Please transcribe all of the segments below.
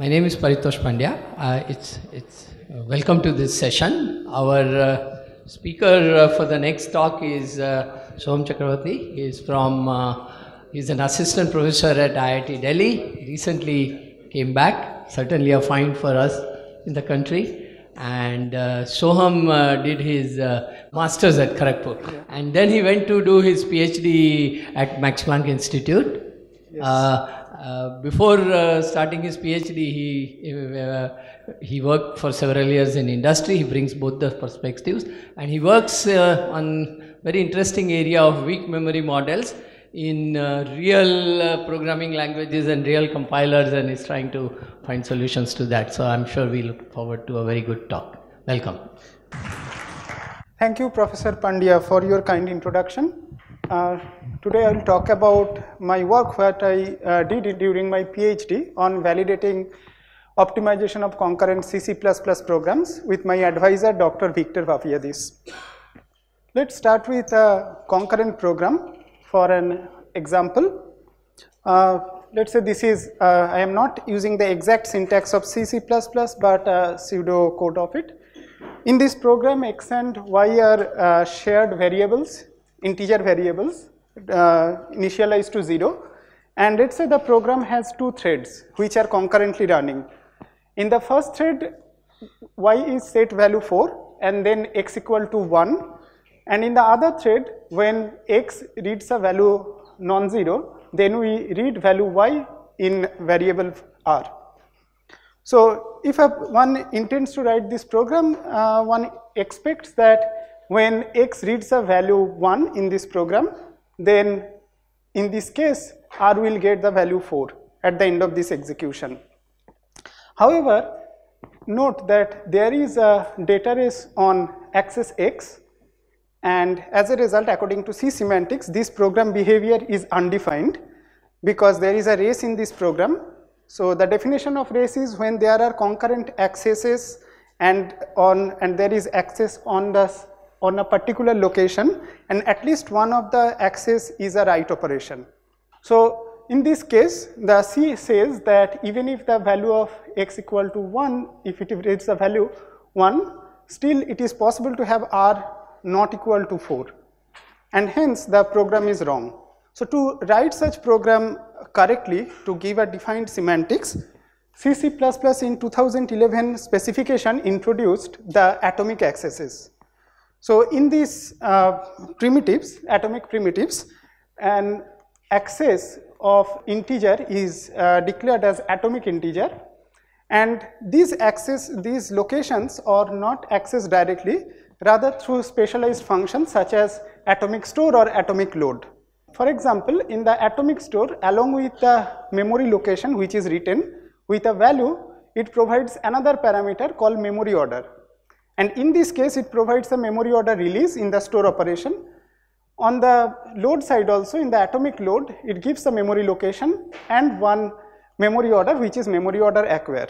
My name is Paritosh Pandya. Uh, it's, it's, uh, welcome to this session. Our uh, speaker uh, for the next talk is uh, Soham Chakravarti. He is from, uh, he's an assistant professor at IIT Delhi. Recently came back, certainly a find for us in the country. And uh, Soham did his master's at Kharagpur. Yeah. And then he went to do his PhD at Max Planck Institute. Yes. Uh, before uh, starting his PhD, he uh, he worked for several years in industry. He brings both the perspectives, and he works uh, on very interesting area of weak memory models in uh, real programming languages and real compilers, and is trying to find solutions to that. So I'm sure we look forward to a very good talk. Welcome. Thank you, Professor Pandya, for your kind introduction. Uh, today I will talk about my work that I uh, did during my PhD on validating optimization of concurrent CC++ programs with my advisor Dr. Victor Vafiadis. Let's start with a concurrent program for an example. Uh, let's say this is, uh, I am not using the exact syntax of CC++ but pseudo code of it. In this program, x and y are uh, shared variables integer variables uh, initialized to 0 and let's say the program has two threads which are concurrently running. In the first thread y is set value 4 and then x equal to 1 and in the other thread when x reads a value non-zero then we read value y in variable r. So, if a, one intends to write this program, uh, one expects that when x reads a value 1 in this program, then in this case r will get the value 4 at the end of this execution. However, note that there is a data race on axis x and as a result according to C semantics this program behavior is undefined because there is a race in this program. So, the definition of race is when there are concurrent accesses and on and there is access on the on a particular location and at least one of the axes is a write operation. So in this case, the C says that even if the value of x equal to 1, if it reads the value 1, still it is possible to have r not equal to 4 and hence the program is wrong. So to write such program correctly to give a defined semantics, CC++ in 2011 specification introduced the atomic accesses. So in these uh, primitives, atomic primitives, an access of integer is uh, declared as atomic integer and these access, these locations are not accessed directly rather through specialized functions such as atomic store or atomic load. For example, in the atomic store along with the memory location which is written with a value, it provides another parameter called memory order and in this case, it provides a memory order release in the store operation. On the load side also, in the atomic load, it gives a memory location and one memory order which is memory order acquire.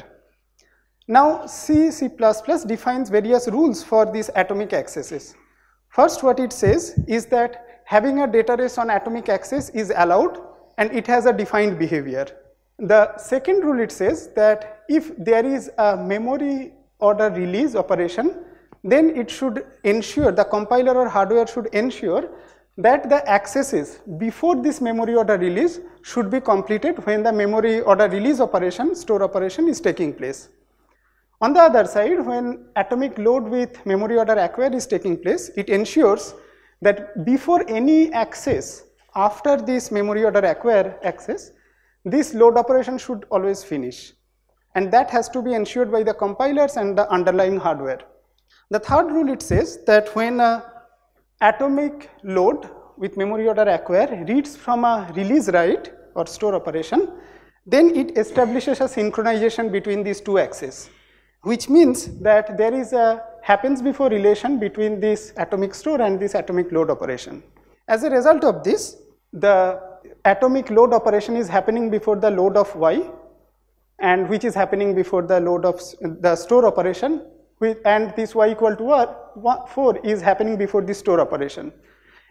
Now C, C++ defines various rules for these atomic accesses. First what it says is that having a data race on atomic access is allowed and it has a defined behavior. The second rule it says that if there is a memory order release operation, then it should ensure, the compiler or hardware should ensure that the accesses before this memory order release should be completed when the memory order release operation, store operation is taking place. On the other side, when atomic load with memory order acquire is taking place, it ensures that before any access after this memory order acquire access, this load operation should always finish and that has to be ensured by the compilers and the underlying hardware. The third rule it says that when atomic load with memory order acquire reads from a release write or store operation, then it establishes a synchronization between these two axes, which means that there is a happens before relation between this atomic store and this atomic load operation. As a result of this, the atomic load operation is happening before the load of y and which is happening before the load of the store operation and this y equal to r, 4 is happening before the store operation.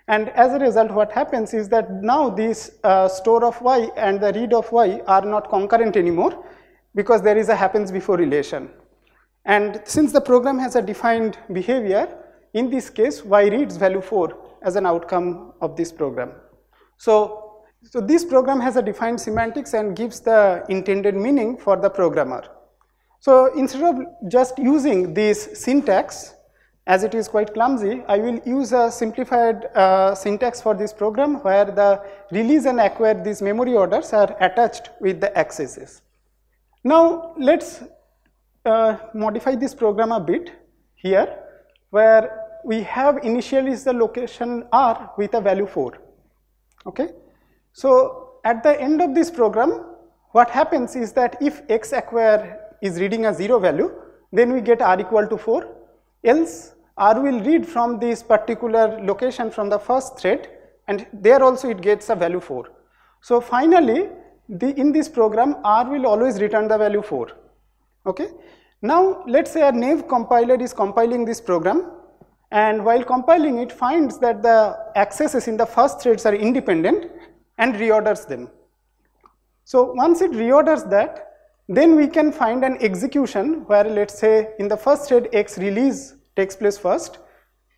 And as a result, what happens is that now this uh, store of y and the read of y are not concurrent anymore because there is a happens before relation. And since the program has a defined behavior, in this case, y reads value 4 as an outcome of this program. So so this program has a defined semantics and gives the intended meaning for the programmer. So instead of just using this syntax, as it is quite clumsy, I will use a simplified uh, syntax for this program where the release and acquire these memory orders are attached with the accesses. Now let's uh, modify this program a bit here where we have initially the location r with a value 4. Okay. So at the end of this program, what happens is that if x acquire is reading a 0 value, then we get r equal to 4, else r will read from this particular location from the first thread and there also it gets a value 4. So finally, the, in this program r will always return the value 4. Okay? Now let us say a nav compiler is compiling this program and while compiling it finds that the accesses in the first threads are independent and reorders them. So once it reorders that, then we can find an execution where let's say in the first thread x release takes place first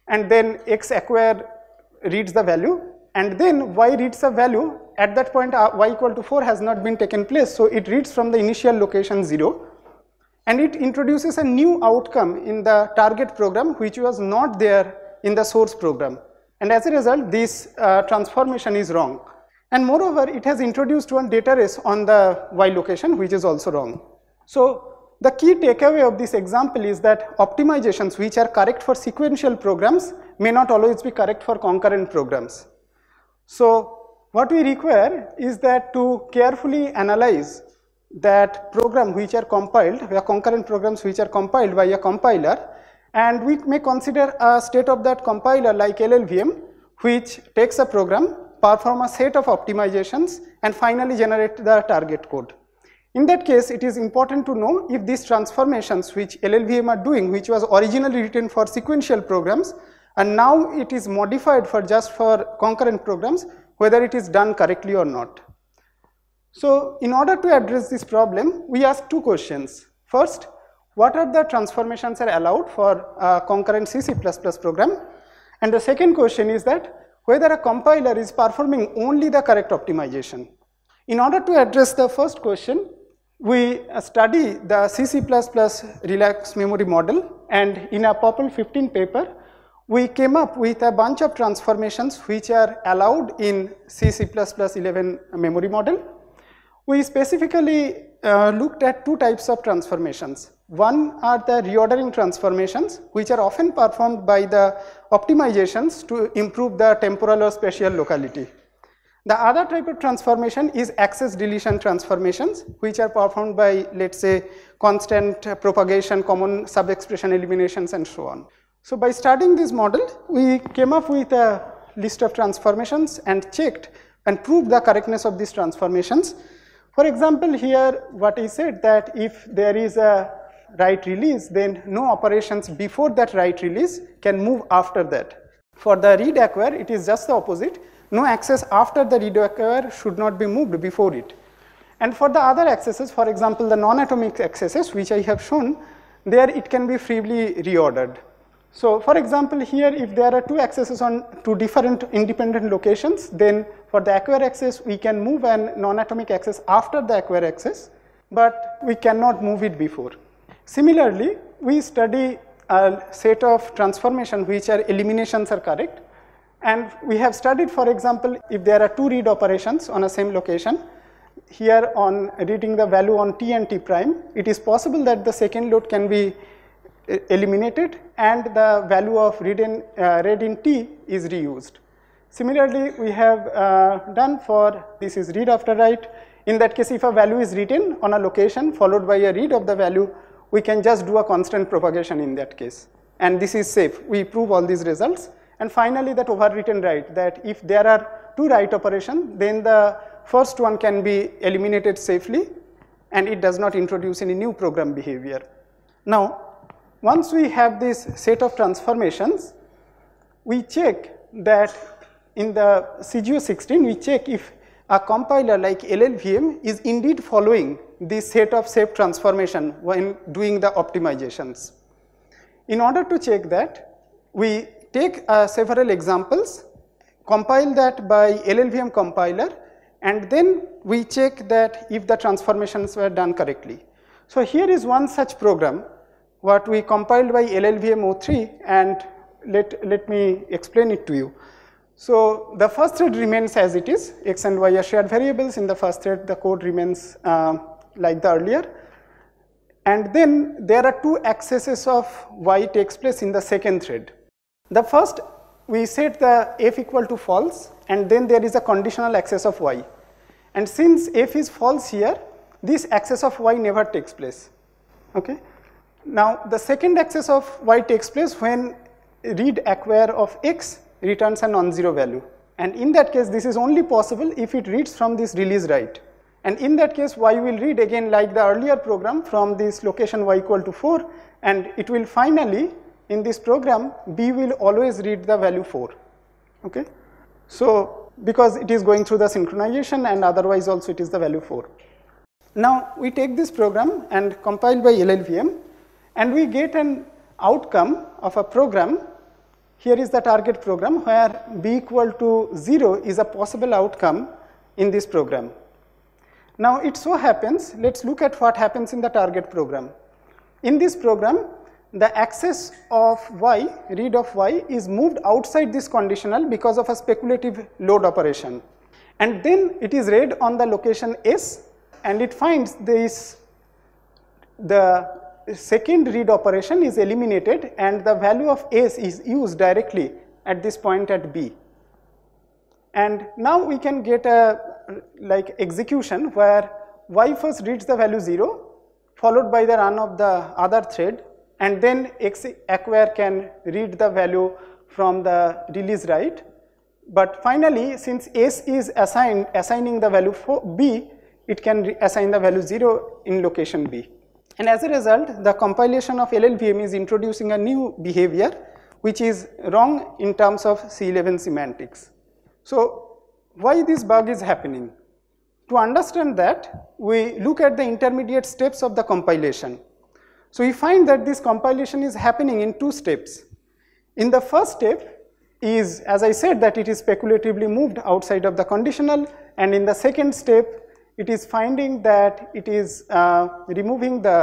and then x acquire reads the value and then y reads the value at that point uh, y equal to 4 has not been taken place so it reads from the initial location 0 and it introduces a new outcome in the target program which was not there in the source program and as a result this uh, transformation is wrong. And moreover, it has introduced one data race on the y location, which is also wrong. So the key takeaway of this example is that optimizations which are correct for sequential programs may not always be correct for concurrent programs. So what we require is that to carefully analyze that program which are compiled, where concurrent programs which are compiled by a compiler and we may consider a state of that compiler like LLVM which takes a program perform a set of optimizations, and finally generate the target code. In that case, it is important to know if these transformations which LLVM are doing, which was originally written for sequential programs, and now it is modified for just for concurrent programs, whether it is done correctly or not. So, in order to address this problem, we ask two questions. First, what are the transformations are allowed for concurrent C++ program? And the second question is that whether a compiler is performing only the correct optimization. In order to address the first question, we study the CC++ relaxed memory model and in a Popple 15 paper, we came up with a bunch of transformations which are allowed in CC++ 11 memory model we specifically uh, looked at two types of transformations. One are the reordering transformations which are often performed by the optimizations to improve the temporal or spatial locality. The other type of transformation is access deletion transformations which are performed by let us say constant propagation, common sub-expression eliminations and so on. So, by studying this model we came up with a list of transformations and checked and proved the correctness of these transformations for example, here what he said that if there is a write release, then no operations before that write release can move after that. For the read acquire, it is just the opposite. No access after the read acquire should not be moved before it. And for the other accesses, for example, the non-atomic accesses, which I have shown, there it can be freely reordered. So for example, here if there are two accesses on two different independent locations, then for the acquire axis, we can move an non-atomic axis after the acquire axis, but we cannot move it before. Similarly, we study a set of transformation which are eliminations are correct. And we have studied, for example, if there are two read operations on a same location, here on reading the value on t and t prime, it is possible that the second load can be eh, eliminated and the value of read in, uh, read in t is reused. Similarly, we have uh, done for this is read after write. In that case, if a value is written on a location followed by a read of the value, we can just do a constant propagation in that case. And this is safe. We prove all these results. And finally, that overwritten write that if there are two write operations, then the first one can be eliminated safely and it does not introduce any new program behavior. Now, once we have this set of transformations, we check that in the CGO16 we check if a compiler like LLVM is indeed following this set of shape transformation when doing the optimizations. In order to check that, we take uh, several examples, compile that by LLVM compiler and then we check that if the transformations were done correctly. So, here is one such program what we compiled by LLVM 03 and let, let me explain it to you. So the first thread remains as it is, x and y are shared variables. In the first thread, the code remains uh, like the earlier. And then there are two accesses of y takes place in the second thread. The first, we set the f equal to false and then there is a conditional access of y. And since f is false here, this access of y never takes place. Okay? Now, the second access of y takes place when read acquire of x returns a non-zero value. And in that case, this is only possible if it reads from this release write. And in that case, y will read again like the earlier program from this location y equal to 4 and it will finally in this program b will always read the value 4. Okay? So, because it is going through the synchronization and otherwise also it is the value 4. Now, we take this program and compile by LLVM and we get an outcome of a program here is the target program where b equal to 0 is a possible outcome in this program. Now it so happens, let's look at what happens in the target program. In this program, the access of y, read of y is moved outside this conditional because of a speculative load operation. And then it is read on the location S and it finds this, the second read operation is eliminated and the value of S is used directly at this point at B. And now we can get a like execution where y first reads the value 0 followed by the run of the other thread and then X acquire can read the value from the release write. But finally, since S is assigned assigning the value for B, it can assign the value 0 in location B. And as a result, the compilation of LLVM is introducing a new behavior which is wrong in terms of C11 semantics. So why this bug is happening? To understand that, we look at the intermediate steps of the compilation. So we find that this compilation is happening in two steps. In the first step is, as I said, that it is speculatively moved outside of the conditional and in the second step it is finding that it is uh, removing the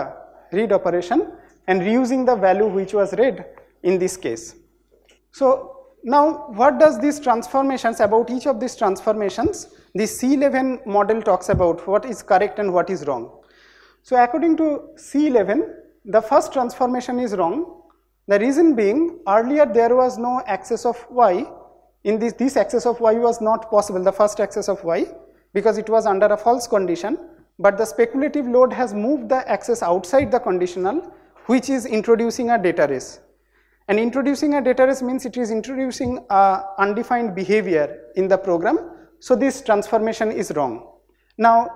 read operation and reusing the value which was read in this case. So now what does these transformations about each of these transformations the C11 model talks about what is correct and what is wrong. So according to C11 the first transformation is wrong the reason being earlier there was no access of y in this this access of y was not possible the first access of y because it was under a false condition, but the speculative load has moved the access outside the conditional which is introducing a data race. And introducing a data race means it is introducing a undefined behavior in the program, so this transformation is wrong. Now,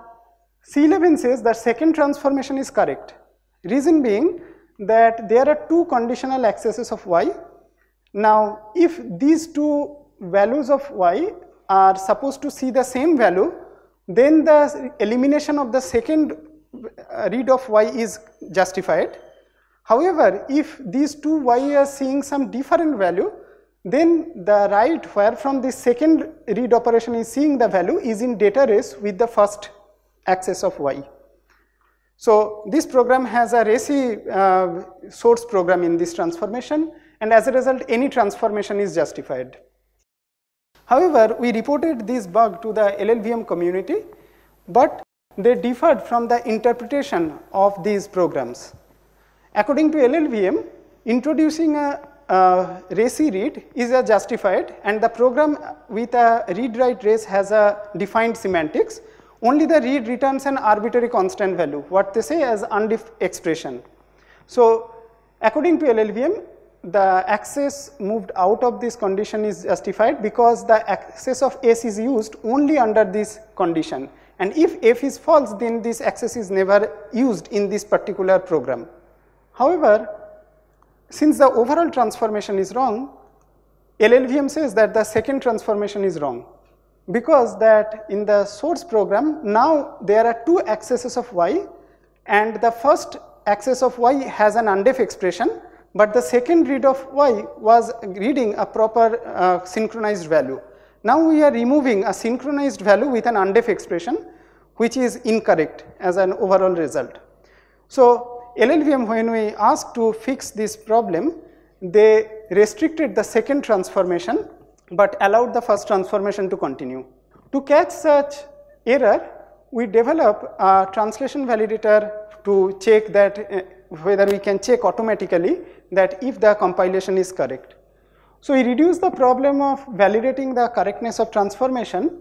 C11 says that second transformation is correct. Reason being that there are two conditional accesses of y. Now, if these two values of y are supposed to see the same value, then the elimination of the second uh, read of y is justified. However, if these two y are seeing some different value, then the right where from the second read operation is seeing the value is in data race with the first access of y. So, this program has a racy uh, source program in this transformation and as a result any transformation is justified. However, we reported this bug to the LLVM community, but they differed from the interpretation of these programs. According to LLVM, introducing a, a racy read is a justified and the program with a read-write race has a defined semantics. Only the read returns an arbitrary constant value, what they say as undef expression. So, according to LLVM, the access moved out of this condition is justified because the access of S is used only under this condition and if F is false then this access is never used in this particular program. However, since the overall transformation is wrong, LLVM says that the second transformation is wrong because that in the source program now there are two accesses of y and the first access of y has an undef expression but the second read of y was reading a proper uh, synchronized value. Now we are removing a synchronized value with an undef expression which is incorrect as an overall result. So LLVM when we asked to fix this problem, they restricted the second transformation but allowed the first transformation to continue. To catch such error, we develop a translation validator to check that uh, whether we can check automatically that if the compilation is correct. So we reduce the problem of validating the correctness of transformation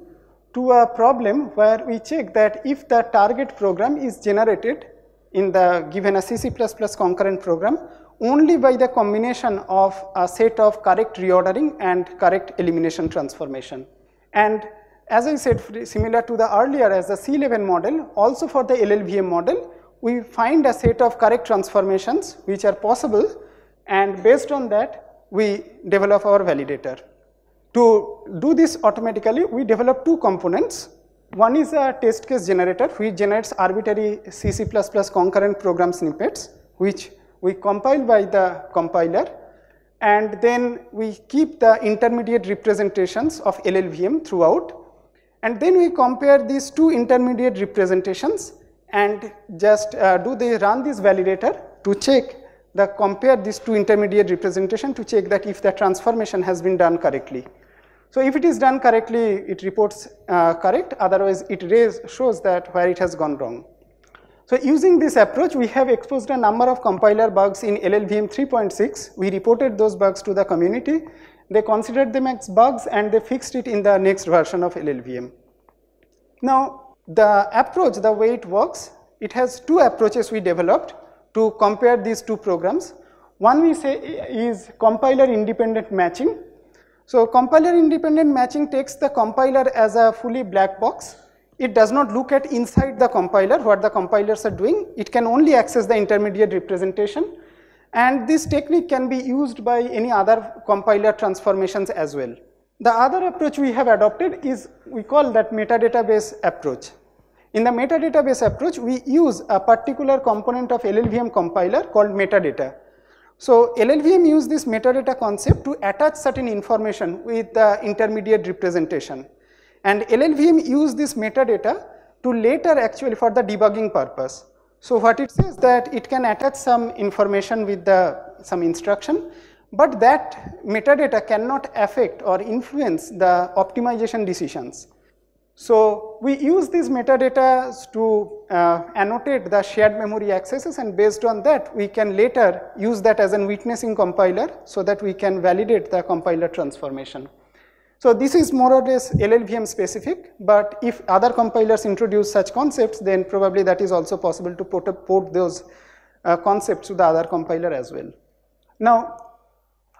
to a problem where we check that if the target program is generated in the given a C++ concurrent program only by the combination of a set of correct reordering and correct elimination transformation. And as I said similar to the earlier as the C11 model also for the LLVM model we find a set of correct transformations which are possible and based on that we develop our validator. To do this automatically we develop two components. One is a test case generator which generates arbitrary C++ concurrent program snippets which we compile by the compiler and then we keep the intermediate representations of LLVM throughout and then we compare these two intermediate representations and just uh, do they run this validator to check the compare these two intermediate representation to check that if the transformation has been done correctly. So if it is done correctly, it reports uh, correct, otherwise it raise, shows that where it has gone wrong. So using this approach, we have exposed a number of compiler bugs in LLVM 3.6. We reported those bugs to the community. They considered them as bugs and they fixed it in the next version of LLVM. Now, the approach, the way it works, it has two approaches we developed to compare these two programs. One we say is compiler independent matching. So compiler independent matching takes the compiler as a fully black box. It does not look at inside the compiler what the compilers are doing. It can only access the intermediate representation. And this technique can be used by any other compiler transformations as well. The other approach we have adopted is we call that metadatabase approach. In the metadatabase approach, we use a particular component of LLVM compiler called metadata. So, LLVM use this metadata concept to attach certain information with the intermediate representation and LLVM use this metadata to later actually for the debugging purpose. So, what it says that it can attach some information with the some instruction but that metadata cannot affect or influence the optimization decisions. So we use these metadata to uh, annotate the shared memory accesses and based on that we can later use that as an witnessing compiler so that we can validate the compiler transformation. So this is more or less LLVM specific, but if other compilers introduce such concepts, then probably that is also possible to port, port those uh, concepts to the other compiler as well. Now,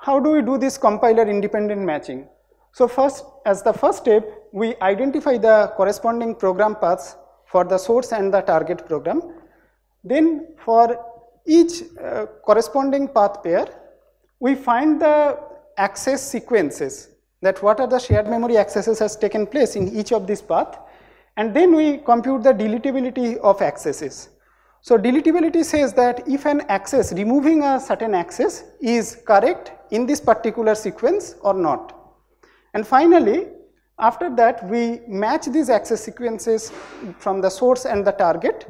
how do we do this compiler independent matching? So first, as the first step, we identify the corresponding program paths for the source and the target program. Then for each uh, corresponding path pair, we find the access sequences that what are the shared memory accesses has taken place in each of these path and then we compute the deletability of accesses. So deletability says that if an access removing a certain access is correct in this particular sequence or not. And finally, after that we match these access sequences from the source and the target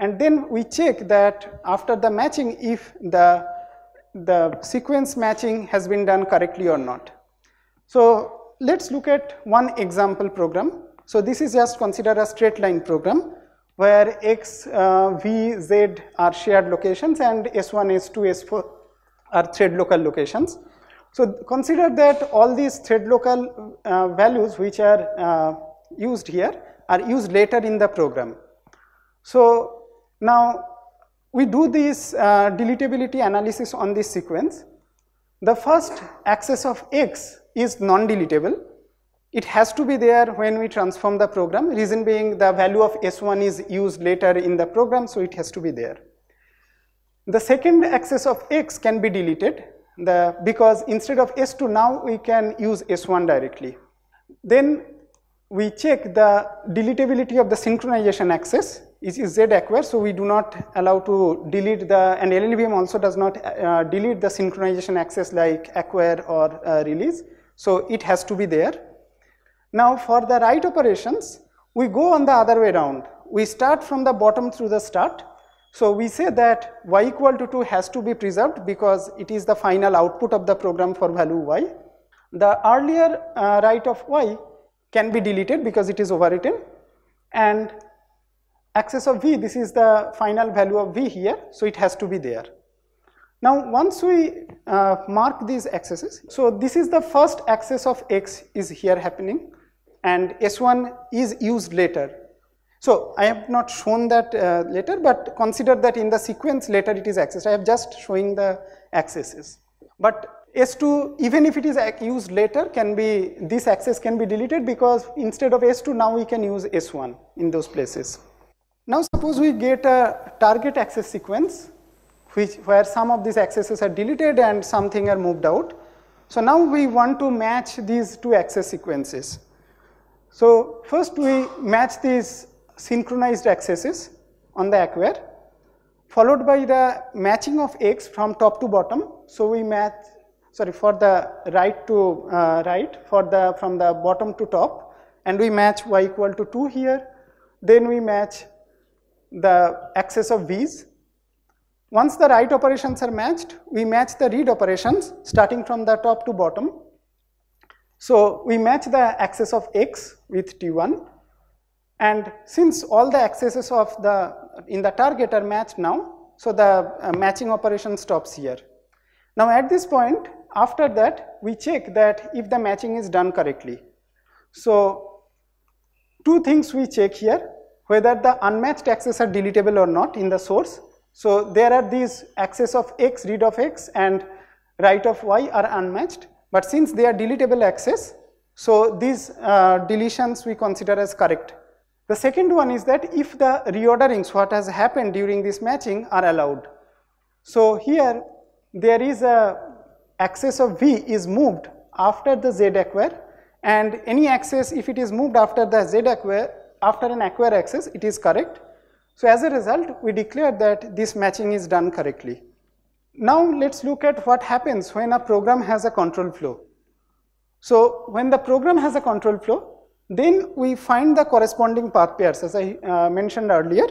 and then we check that after the matching if the, the sequence matching has been done correctly or not. So, let us look at one example program. So, this is just consider a straight line program where x, uh, v, z are shared locations and S1, S2, S4, are thread local locations. So consider that all these thread local uh, values which are uh, used here are used later in the program. So now we do this uh, deletability analysis on this sequence. The first access of x is non-deletable. It has to be there when we transform the program, reason being the value of S1 is used later in the program, so it has to be there. The second axis of x can be deleted the, because instead of S2 now we can use S1 directly. Then we check the deletability of the synchronization axis is, z acquire so we do not allow to delete the and LLVM also does not uh, delete the synchronization axis like acquire or uh, release. So it has to be there. Now for the write operations we go on the other way round. We start from the bottom through the start so we say that y equal to 2 has to be preserved because it is the final output of the program for value y. The earlier uh, write of y can be deleted because it is overwritten and access of v this is the final value of v here so it has to be there. Now once we uh, mark these accesses, so this is the first access of x is here happening and s1 is used later so, I have not shown that uh, later, but consider that in the sequence later it is accessed. I have just showing the accesses. But S2, even if it is used later, can be this access can be deleted because instead of S2 now we can use S1 in those places. Now suppose we get a target access sequence which where some of these accesses are deleted and something are moved out. So now we want to match these two access sequences. So first we match these synchronized accesses on the acquire followed by the matching of x from top to bottom. So, we match sorry for the right to uh, right for the from the bottom to top and we match y equal to 2 here. Then we match the access of v's. Once the write operations are matched, we match the read operations starting from the top to bottom. So, we match the access of x with t1 and since all the accesses of the in the target are matched now, so the uh, matching operation stops here. Now at this point, after that, we check that if the matching is done correctly. So two things we check here, whether the unmatched access are deletable or not in the source. So there are these access of x, read of x and write of y are unmatched, but since they are deletable access, so these uh, deletions we consider as correct the second one is that if the reorderings what has happened during this matching are allowed. So here there is a access of V is moved after the Z acquire and any access if it is moved after the Z acquire after an acquire access, it is correct. So as a result we declare that this matching is done correctly. Now let's look at what happens when a program has a control flow. So when the program has a control flow then we find the corresponding path pairs as I uh, mentioned earlier.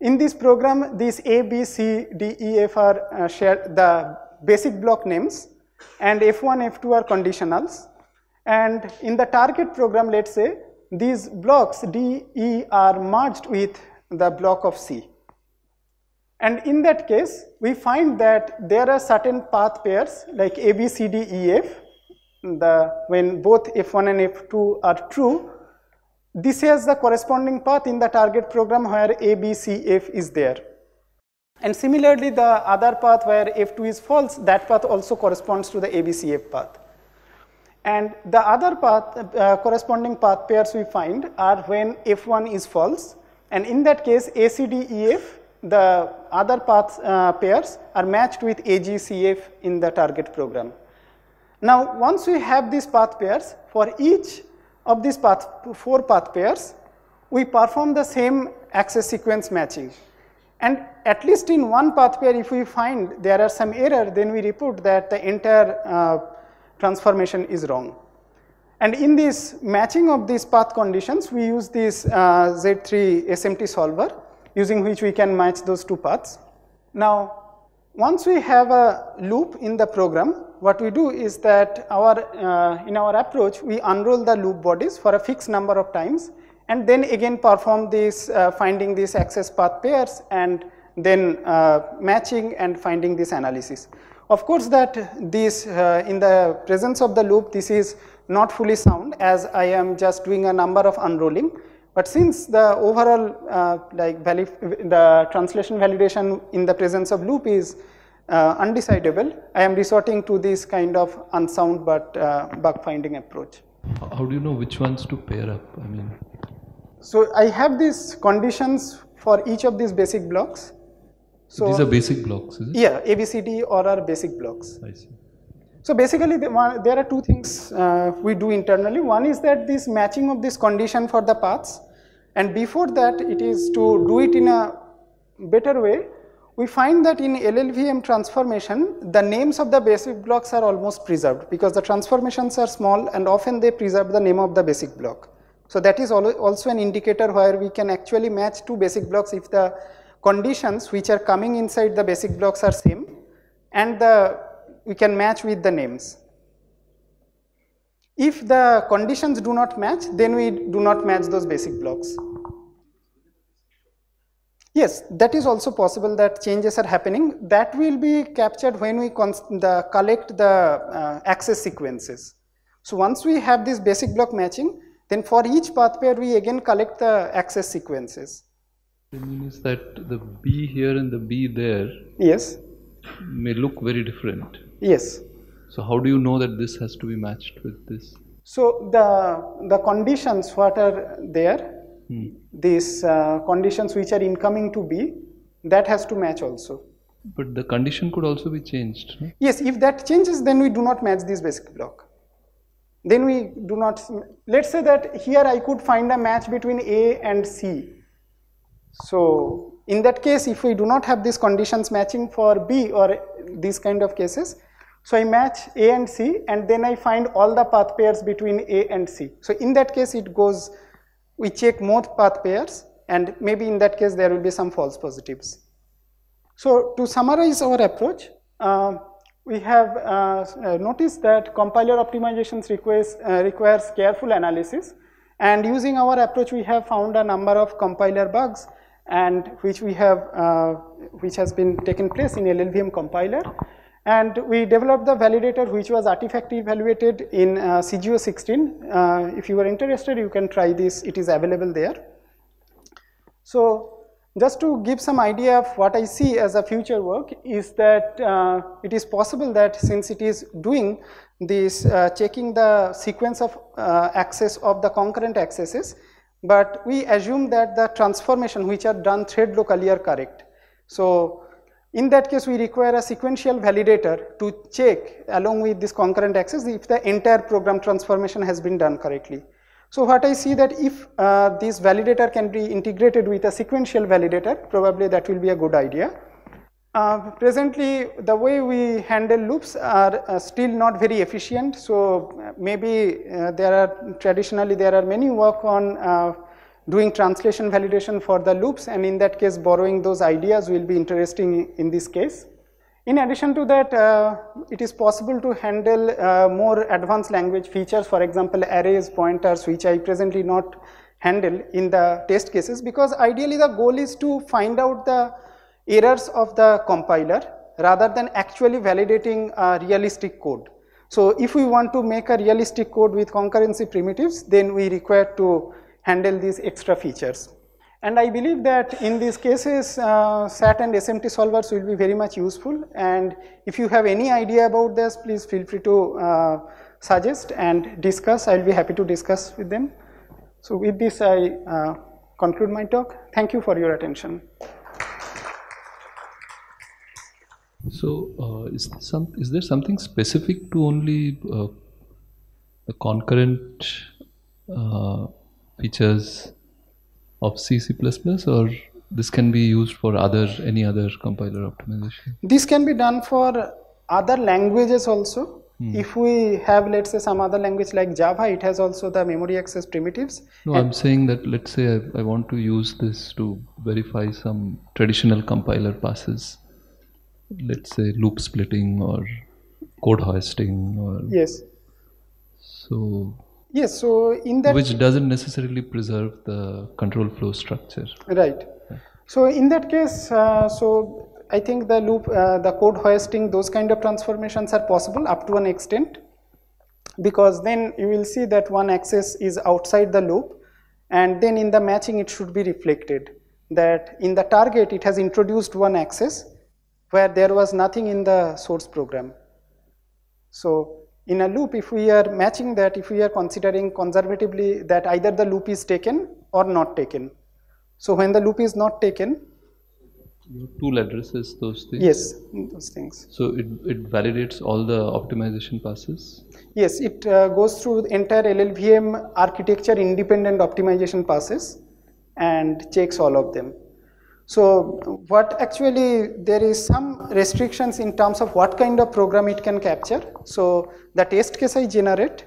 In this program, these A, B, C, D, E, F are uh, shared the basic block names and F1, F2 are conditionals. And in the target program, let's say these blocks D, E are merged with the block of C. And in that case, we find that there are certain path pairs like A, B, C, D, E, F the, when both F1 and F2 are true, this has the corresponding path in the target program where A, B, C, F is there. And similarly, the other path where F2 is false, that path also corresponds to the ABCF path. And the other path, uh, corresponding path pairs we find are when F1 is false and in that case ACDEF, the other path uh, pairs are matched with AGCF in the target program. Now, once we have these path pairs, for each of these path, four path pairs, we perform the same access sequence matching. And at least in one path pair, if we find there are some error, then we report that the entire uh, transformation is wrong. And in this matching of these path conditions, we use this uh, Z3 SMT solver using which we can match those two paths. Now, once we have a loop in the program, what we do is that our, uh, in our approach, we unroll the loop bodies for a fixed number of times and then again perform this uh, finding these access path pairs and then uh, matching and finding this analysis. Of course, that this uh, in the presence of the loop, this is not fully sound as I am just doing a number of unrolling but since the overall uh, like the translation validation in the presence of loop is uh, undecidable, I am resorting to this kind of unsound but uh, bug finding approach. How do you know which ones to pair up? I mean, so I have these conditions for each of these basic blocks. So these are basic blocks, is it? Yeah, ABCD or are basic blocks. I see. So basically the one, there are two things uh, we do internally. One is that this matching of this condition for the paths and before that it is to do it in a better way. We find that in LLVM transformation the names of the basic blocks are almost preserved because the transformations are small and often they preserve the name of the basic block. So that is also an indicator where we can actually match two basic blocks if the conditions which are coming inside the basic blocks are same and the we can match with the names. If the conditions do not match, then we do not match those basic blocks. Yes, that is also possible that changes are happening. That will be captured when we the collect the uh, access sequences. So once we have this basic block matching, then for each path pair we again collect the access sequences. It means that the B here and the B there yes. may look very different. Yes. So how do you know that this has to be matched with this? So the the conditions what are there, hmm. these uh, conditions which are incoming to B, that has to match also. But the condition could also be changed. No? Yes, if that changes, then we do not match this basic block. Then we do not, let's say that here I could find a match between A and C. So in that case, if we do not have these conditions matching for B or these kind of cases, so I match A and C and then I find all the path pairs between A and C. So in that case it goes, we check both path pairs and maybe in that case there will be some false positives. So to summarize our approach, uh, we have uh, uh noticed that compiler optimizations requires, uh, requires careful analysis and using our approach we have found a number of compiler bugs and which we have, uh, which has been taken place in LLVM compiler and we developed the validator which was artifact evaluated in uh, CGO 16. Uh, if you are interested, you can try this, it is available there. So just to give some idea of what I see as a future work is that uh, it is possible that since it is doing this uh, checking the sequence of uh, access of the concurrent accesses, but we assume that the transformation which are done thread locally are correct. So in that case, we require a sequential validator to check along with this concurrent access if the entire program transformation has been done correctly. So what I see that if uh, this validator can be integrated with a sequential validator, probably that will be a good idea. Uh, presently, the way we handle loops are uh, still not very efficient. So uh, maybe uh, there are traditionally there are many work on uh, doing translation validation for the loops and in that case borrowing those ideas will be interesting in this case. In addition to that, uh, it is possible to handle uh, more advanced language features, for example, arrays, pointers, which I presently not handle in the test cases because ideally the goal is to find out the errors of the compiler rather than actually validating realistic code. So if we want to make a realistic code with concurrency primitives, then we require to handle these extra features. And I believe that in these cases, uh, SAT and SMT solvers will be very much useful. And if you have any idea about this, please feel free to uh, suggest and discuss. I will be happy to discuss with them. So with this, I uh, conclude my talk. Thank you for your attention. So uh, is, some, is, there something specific to only uh, the concurrent uh, features of C, C++ or this can be used for other any other compiler optimization? This can be done for other languages also. Hmm. If we have let's say some other language like Java, it has also the memory access primitives. No, I'm saying that let's say I, I want to use this to verify some traditional compiler passes. Let's say loop splitting or code hoisting or yes. So Yes, so in that which doesn't necessarily preserve the control flow structure. Right. Yeah. So in that case, uh, so I think the loop, uh, the code hoisting, those kind of transformations are possible up to an extent, because then you will see that one axis is outside the loop, and then in the matching it should be reflected that in the target it has introduced one axis where there was nothing in the source program. So in a loop, if we are matching that, if we are considering conservatively that either the loop is taken or not taken. So when the loop is not taken, your tool addresses those things. Yes, those things. So it, it validates all the optimization passes. Yes, it uh, goes through the entire LLVM architecture independent optimization passes and checks all of them. So what actually there is some restrictions in terms of what kind of program it can capture. So the test case I generate,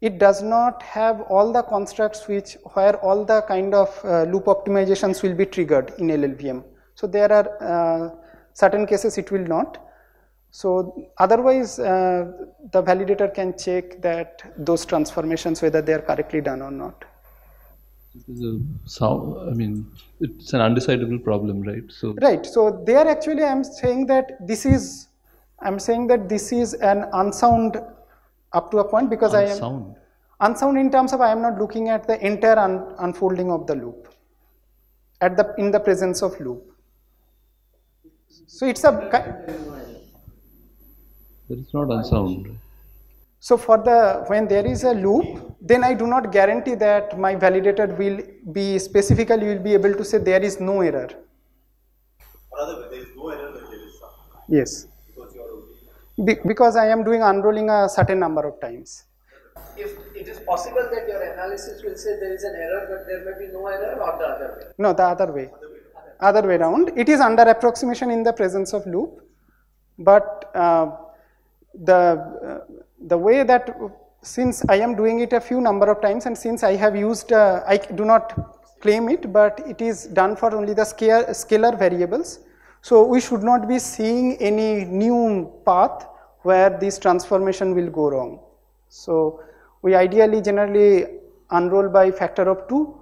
it does not have all the constructs which where all the kind of uh, loop optimizations will be triggered in LLVM. So there are uh, certain cases it will not. So otherwise uh, the validator can check that those transformations whether they are correctly done or not. It is a sound, I mean, it's an undecidable problem, right? So right. So there, actually, I'm saying that this is, I'm saying that this is an unsound up to a point because unsound. I am unsound in terms of I am not looking at the entire un, unfolding of the loop, at the in the presence of loop. So it's a. That is not unsound. So for the, when there is a loop, then I do not guarantee that my validator will be specifically will be able to say there is no error. Rather, there is no error there is some. Yes. Be because I am doing unrolling a certain number of times. If it is possible that your analysis will say there is an error, but there may be no error, or the other way? No, the other way. Other way, other. Other way around. It is under approximation in the presence of loop, but uh, the uh, the way that since I am doing it a few number of times and since I have used, uh, I do not claim it, but it is done for only the scalar variables. So we should not be seeing any new path where this transformation will go wrong. So we ideally generally unroll by factor of 2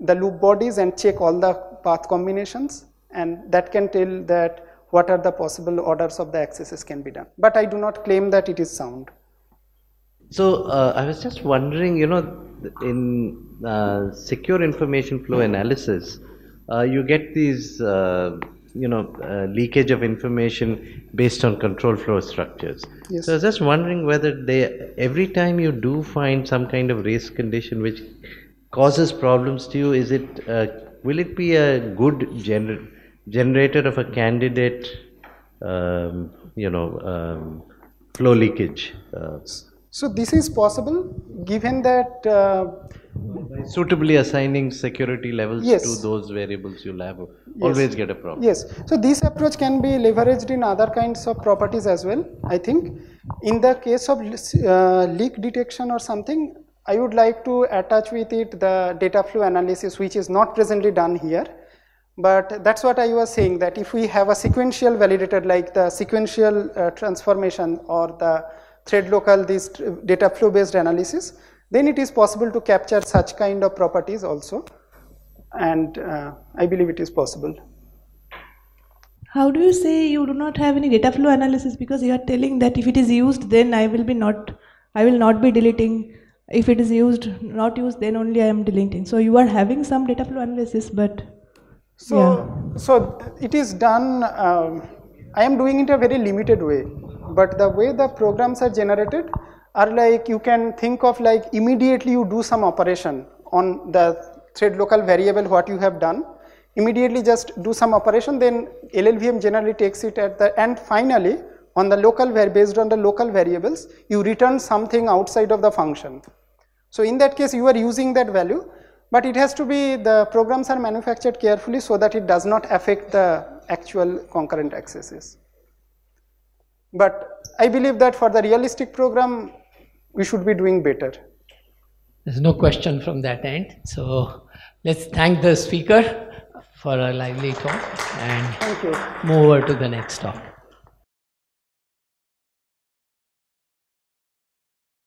the loop bodies and check all the path combinations and that can tell that what are the possible orders of the accesses can be done. But I do not claim that it is sound. So uh, I was just wondering, you know, in uh, secure information flow analysis, uh, you get these, uh, you know, uh, leakage of information based on control flow structures. Yes. So I was just wondering whether they, every time you do find some kind of race condition which causes problems to you, is it, uh, will it be a good gener generator of a candidate, um, you know, um, flow leakage? So this is possible given that uh, suitably assigning security levels yes. to those variables you'll have always yes. get a problem. Yes. So this approach can be leveraged in other kinds of properties as well I think. In the case of uh, leak detection or something I would like to attach with it the data flow analysis which is not presently done here. But that's what I was saying that if we have a sequential validator like the sequential uh, transformation or the thread local, this data flow based analysis, then it is possible to capture such kind of properties also and uh, I believe it is possible. How do you say you do not have any data flow analysis because you are telling that if it is used then I will be not, I will not be deleting. If it is used, not used, then only I am deleting. So you are having some data flow analysis, but so, yeah. so it is done. Um, I am doing it a very limited way but the way the programs are generated are like you can think of like immediately you do some operation on the thread local variable what you have done immediately just do some operation then LLVM generally takes it at the end. finally on the local where based on the local variables you return something outside of the function. So in that case you are using that value but it has to be the programs are manufactured carefully so that it does not affect the actual concurrent accesses. But I believe that for the realistic program, we should be doing better. There's no question from that end. So let's thank the speaker for a lively talk and move over to the next talk.